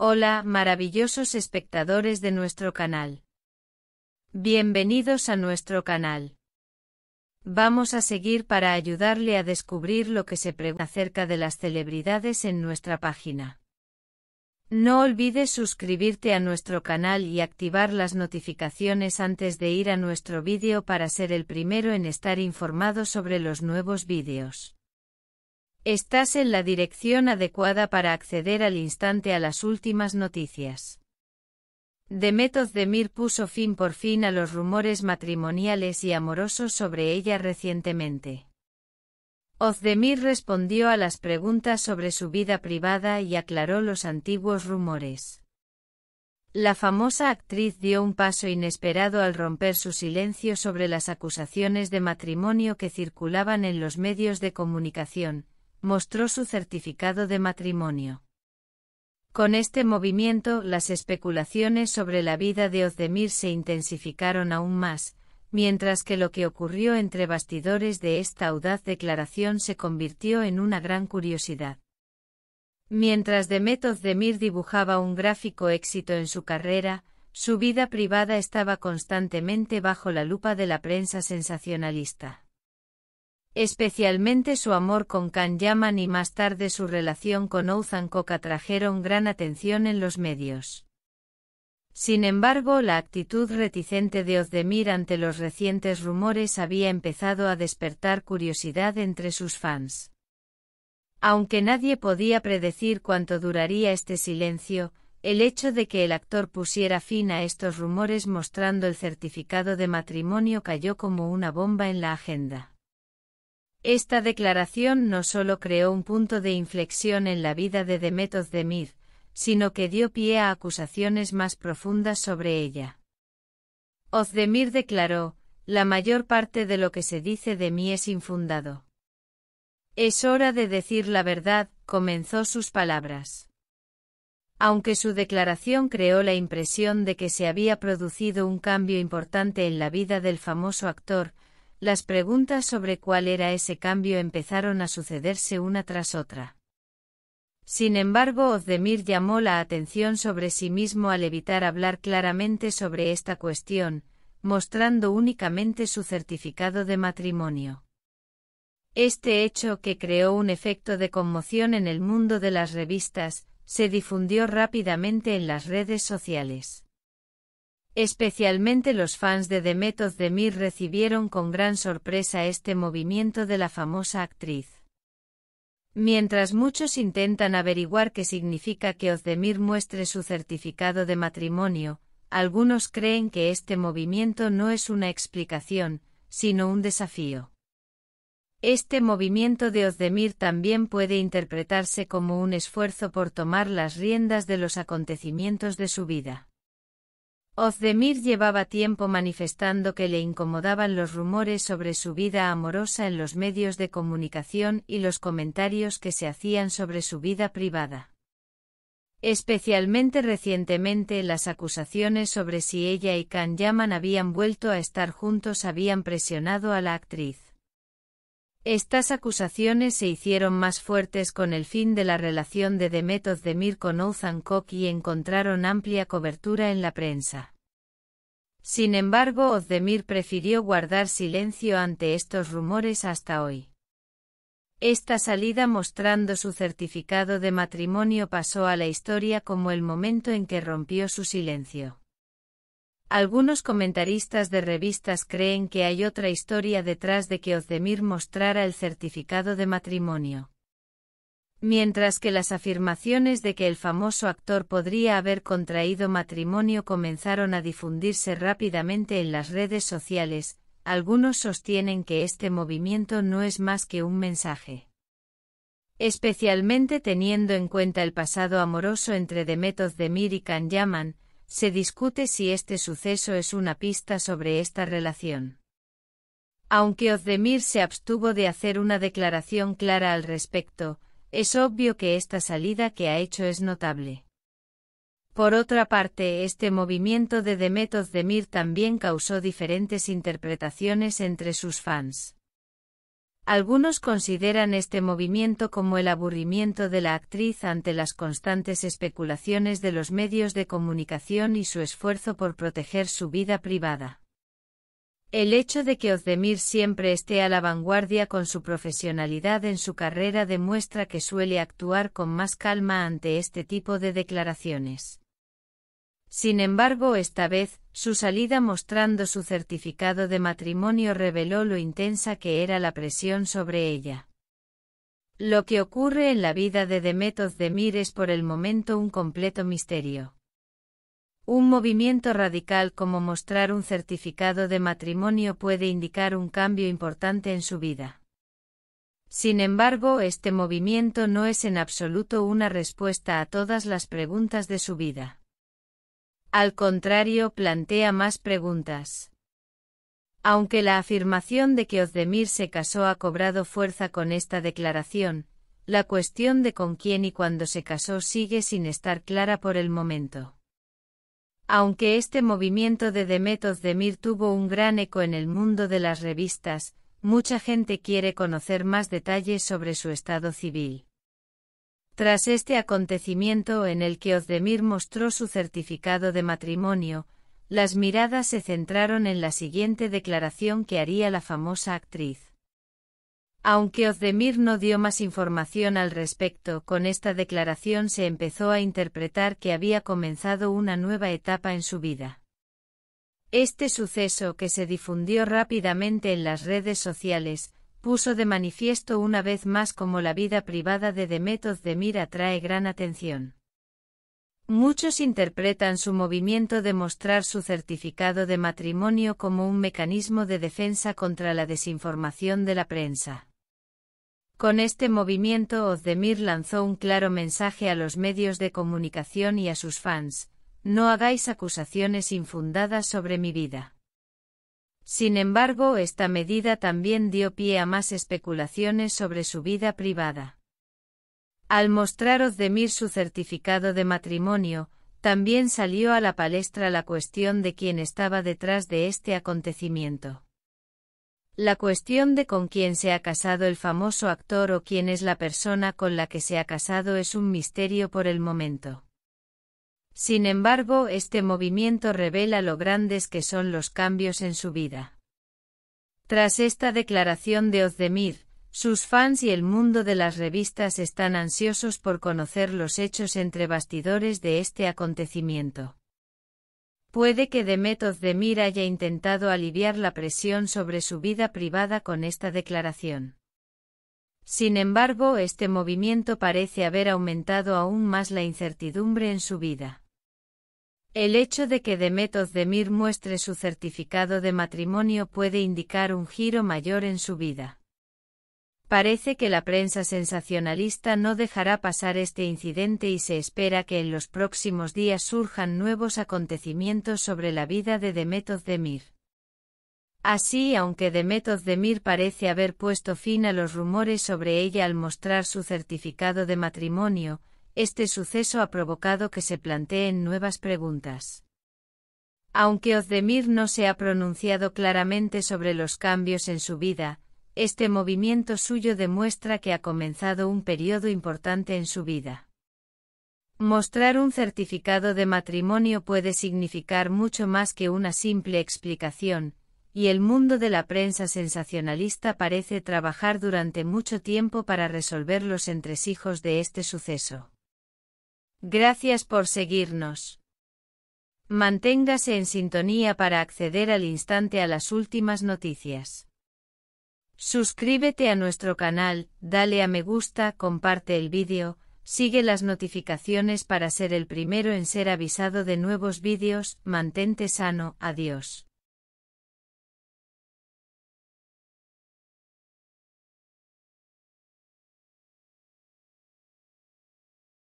Hola, maravillosos espectadores de nuestro canal. Bienvenidos a nuestro canal. Vamos a seguir para ayudarle a descubrir lo que se pregunta acerca de las celebridades en nuestra página. No olvides suscribirte a nuestro canal y activar las notificaciones antes de ir a nuestro vídeo para ser el primero en estar informado sobre los nuevos vídeos. Estás en la dirección adecuada para acceder al instante a las últimas noticias. Demet Ozdemir puso fin por fin a los rumores matrimoniales y amorosos sobre ella recientemente. Ozdemir respondió a las preguntas sobre su vida privada y aclaró los antiguos rumores. La famosa actriz dio un paso inesperado al romper su silencio sobre las acusaciones de matrimonio que circulaban en los medios de comunicación, mostró su certificado de matrimonio. Con este movimiento, las especulaciones sobre la vida de Ozdemir se intensificaron aún más, mientras que lo que ocurrió entre bastidores de esta audaz declaración se convirtió en una gran curiosidad. Mientras Demet Ozdemir dibujaba un gráfico éxito en su carrera, su vida privada estaba constantemente bajo la lupa de la prensa sensacionalista. Especialmente su amor con Kan Yaman y más tarde su relación con Ozan trajeron atrajeron gran atención en los medios. Sin embargo, la actitud reticente de Ozdemir ante los recientes rumores había empezado a despertar curiosidad entre sus fans. Aunque nadie podía predecir cuánto duraría este silencio, el hecho de que el actor pusiera fin a estos rumores mostrando el certificado de matrimonio cayó como una bomba en la agenda. Esta declaración no solo creó un punto de inflexión en la vida de Demet Ozdemir, sino que dio pie a acusaciones más profundas sobre ella. Ozdemir declaró, la mayor parte de lo que se dice de mí es infundado. Es hora de decir la verdad, comenzó sus palabras. Aunque su declaración creó la impresión de que se había producido un cambio importante en la vida del famoso actor, las preguntas sobre cuál era ese cambio empezaron a sucederse una tras otra. Sin embargo, Ozdemir llamó la atención sobre sí mismo al evitar hablar claramente sobre esta cuestión, mostrando únicamente su certificado de matrimonio. Este hecho, que creó un efecto de conmoción en el mundo de las revistas, se difundió rápidamente en las redes sociales. Especialmente los fans de Demet Ozdemir recibieron con gran sorpresa este movimiento de la famosa actriz. Mientras muchos intentan averiguar qué significa que Ozdemir muestre su certificado de matrimonio, algunos creen que este movimiento no es una explicación, sino un desafío. Este movimiento de Ozdemir también puede interpretarse como un esfuerzo por tomar las riendas de los acontecimientos de su vida. Ozdemir llevaba tiempo manifestando que le incomodaban los rumores sobre su vida amorosa en los medios de comunicación y los comentarios que se hacían sobre su vida privada. Especialmente recientemente las acusaciones sobre si ella y Kan Yaman habían vuelto a estar juntos habían presionado a la actriz. Estas acusaciones se hicieron más fuertes con el fin de la relación de Demet Ozdemir con Ozan Kok y encontraron amplia cobertura en la prensa. Sin embargo, Ozdemir prefirió guardar silencio ante estos rumores hasta hoy. Esta salida mostrando su certificado de matrimonio pasó a la historia como el momento en que rompió su silencio. Algunos comentaristas de revistas creen que hay otra historia detrás de que Ozdemir mostrara el certificado de matrimonio. Mientras que las afirmaciones de que el famoso actor podría haber contraído matrimonio comenzaron a difundirse rápidamente en las redes sociales, algunos sostienen que este movimiento no es más que un mensaje. Especialmente teniendo en cuenta el pasado amoroso entre Demet Ozdemir y Can Yaman, se discute si este suceso es una pista sobre esta relación. Aunque Ozdemir se abstuvo de hacer una declaración clara al respecto, es obvio que esta salida que ha hecho es notable. Por otra parte, este movimiento de Demet Ozdemir también causó diferentes interpretaciones entre sus fans. Algunos consideran este movimiento como el aburrimiento de la actriz ante las constantes especulaciones de los medios de comunicación y su esfuerzo por proteger su vida privada. El hecho de que Ozdemir siempre esté a la vanguardia con su profesionalidad en su carrera demuestra que suele actuar con más calma ante este tipo de declaraciones. Sin embargo, esta vez, su salida mostrando su certificado de matrimonio reveló lo intensa que era la presión sobre ella. Lo que ocurre en la vida de Demet Mir es por el momento un completo misterio. Un movimiento radical como mostrar un certificado de matrimonio puede indicar un cambio importante en su vida. Sin embargo, este movimiento no es en absoluto una respuesta a todas las preguntas de su vida. Al contrario plantea más preguntas. Aunque la afirmación de que Ozdemir se casó ha cobrado fuerza con esta declaración, la cuestión de con quién y cuándo se casó sigue sin estar clara por el momento. Aunque este movimiento de Demet Ozdemir tuvo un gran eco en el mundo de las revistas, mucha gente quiere conocer más detalles sobre su estado civil. Tras este acontecimiento en el que Ozdemir mostró su certificado de matrimonio, las miradas se centraron en la siguiente declaración que haría la famosa actriz. Aunque Ozdemir no dio más información al respecto, con esta declaración se empezó a interpretar que había comenzado una nueva etapa en su vida. Este suceso que se difundió rápidamente en las redes sociales, puso de manifiesto una vez más cómo la vida privada de Demet Ozdemir atrae gran atención. Muchos interpretan su movimiento de mostrar su certificado de matrimonio como un mecanismo de defensa contra la desinformación de la prensa. Con este movimiento Ozdemir lanzó un claro mensaje a los medios de comunicación y a sus fans, no hagáis acusaciones infundadas sobre mi vida. Sin embargo, esta medida también dio pie a más especulaciones sobre su vida privada. Al mostrar Ozdemir su certificado de matrimonio, también salió a la palestra la cuestión de quién estaba detrás de este acontecimiento. La cuestión de con quién se ha casado el famoso actor o quién es la persona con la que se ha casado es un misterio por el momento. Sin embargo, este movimiento revela lo grandes que son los cambios en su vida. Tras esta declaración de Ozdemir, sus fans y el mundo de las revistas están ansiosos por conocer los hechos entre bastidores de este acontecimiento. Puede que Demet Ozdemir haya intentado aliviar la presión sobre su vida privada con esta declaración. Sin embargo, este movimiento parece haber aumentado aún más la incertidumbre en su vida. El hecho de que Demet Özdemir muestre su certificado de matrimonio puede indicar un giro mayor en su vida. Parece que la prensa sensacionalista no dejará pasar este incidente y se espera que en los próximos días surjan nuevos acontecimientos sobre la vida de Demet Özdemir. Así, aunque Demet Özdemir parece haber puesto fin a los rumores sobre ella al mostrar su certificado de matrimonio, este suceso ha provocado que se planteen nuevas preguntas. Aunque Ozdemir no se ha pronunciado claramente sobre los cambios en su vida, este movimiento suyo demuestra que ha comenzado un periodo importante en su vida. Mostrar un certificado de matrimonio puede significar mucho más que una simple explicación, y el mundo de la prensa sensacionalista parece trabajar durante mucho tiempo para resolver los entresijos de este suceso. Gracias por seguirnos. Manténgase en sintonía para acceder al instante a las últimas noticias. Suscríbete a nuestro canal, dale a me gusta, comparte el vídeo, sigue las notificaciones para ser el primero en ser avisado de nuevos vídeos, mantente sano, adiós.